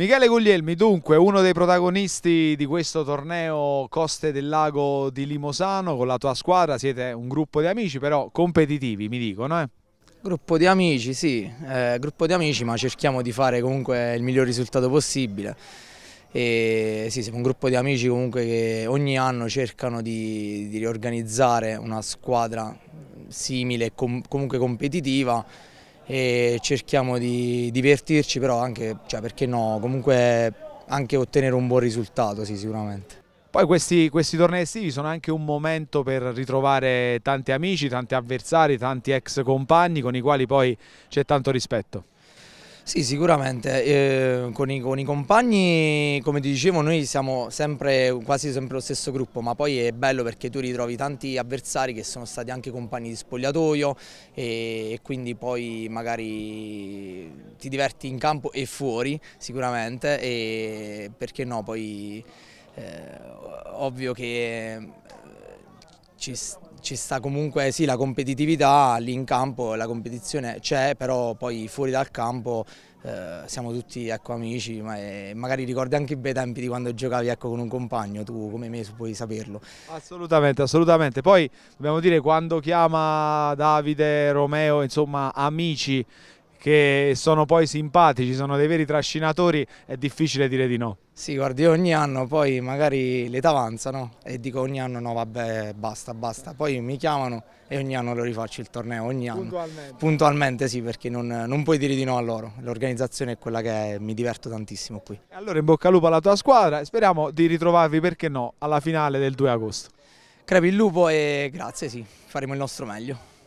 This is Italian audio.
Michele Guglielmi, dunque, uno dei protagonisti di questo torneo Coste del Lago di Limosano, con la tua squadra siete un gruppo di amici, però competitivi, mi dicono, eh? Gruppo di amici, sì, eh, gruppo di amici, ma cerchiamo di fare comunque il miglior risultato possibile. E, sì, siamo un gruppo di amici comunque che ogni anno cercano di, di riorganizzare una squadra simile e com comunque competitiva e cerchiamo di divertirci però anche, cioè perché no, comunque anche ottenere un buon risultato sì sicuramente. Poi questi, questi, tornei estivi sono anche un momento per ritrovare tanti amici, tanti avversari, tanti ex compagni con i quali poi c'è tanto rispetto. Sì, sicuramente. Eh, con, i, con, i, compagni, come ti dicevo, noi siamo sempre, quasi sempre lo stesso gruppo, ma poi è bello perché tu ritrovi tanti avversari che sono stati anche compagni di spogliatoio e, e quindi poi magari ti diverti in campo e fuori sicuramente e perché no, poi eh, ovvio che ci sta ci sta comunque sì la competitività lì in campo, la competizione c'è, però poi fuori dal campo eh, siamo tutti ecco, amici, ma, eh, magari ricordi anche i bei tempi di quando giocavi ecco, con un compagno, tu come me puoi saperlo. Assolutamente, assolutamente. Poi dobbiamo dire quando chiama Davide, Romeo, insomma amici che sono poi simpatici, sono dei veri trascinatori, è difficile dire di no. Sì, guardi, ogni anno poi magari l'età avanza, no? E dico ogni anno no, vabbè, basta, basta. Poi mi chiamano e ogni anno lo rifaccio il torneo, ogni anno. Puntualmente. Puntualmente sì, perché non, non puoi dire di no a loro. L'organizzazione è quella che è, mi diverto tantissimo qui. Allora in bocca al lupo alla tua squadra e speriamo di ritrovarvi, perché no, alla finale del 2 agosto. Crepi il lupo e grazie, sì, faremo il nostro meglio.